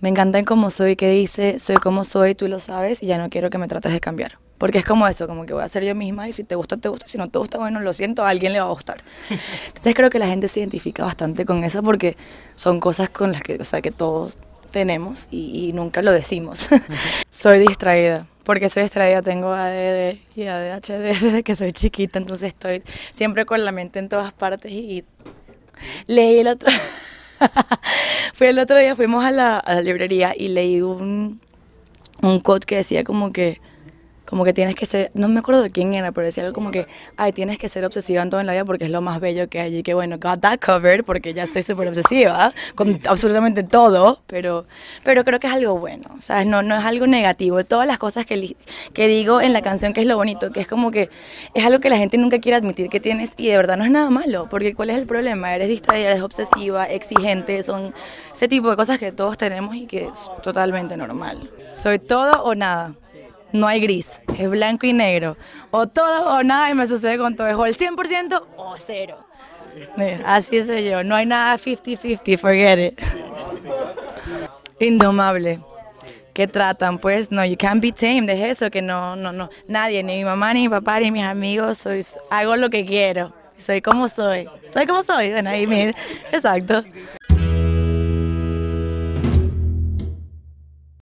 Me encanta en cómo soy, que dice, soy como soy, tú lo sabes y ya no quiero que me trates de cambiar. Porque es como eso, como que voy a ser yo misma y si te gusta, te gusta, si no te gusta, bueno, lo siento, a alguien le va a gustar. Entonces creo que la gente se identifica bastante con eso porque son cosas con las que, o sea, que todos tenemos y nunca lo decimos. soy distraída porque soy estrella, tengo ADD y ADHD desde que soy chiquita, entonces estoy siempre con la mente en todas partes y, leí el otro el otro día fuimos a la, librería y leí un, un quote que decía como que como que tienes que ser, no me acuerdo de quién era, pero decía algo como que, ay, tienes que ser obsesiva en todo en la vida porque es lo más bello que hay y que bueno, got that covered porque ya soy súper obsesiva con absolutamente todo, pero, pero creo que es algo bueno, ¿sabes? No, no es algo negativo. Todas las cosas que, que digo en la canción que es lo bonito, que es como que es algo que la gente nunca quiere admitir que tienes y de verdad no es nada malo, porque ¿cuál es el problema? Eres distraída, eres obsesiva, exigente, son ese tipo de cosas que todos tenemos y que es totalmente normal. Soy todo o nada no hay gris, es blanco y negro. O todo o nada y me sucede con todo. o el 100% o cero. Eh, así soy yo, no hay nada 50-50, forget it. Indomable. ¿Qué tratan? Pues no, you can't be tamed, es eso, que no, no, no, nadie, ni mi mamá, ni mi papá, ni mis amigos, soy, hago lo que quiero, soy como soy, soy como soy, bueno, ahí me, exacto.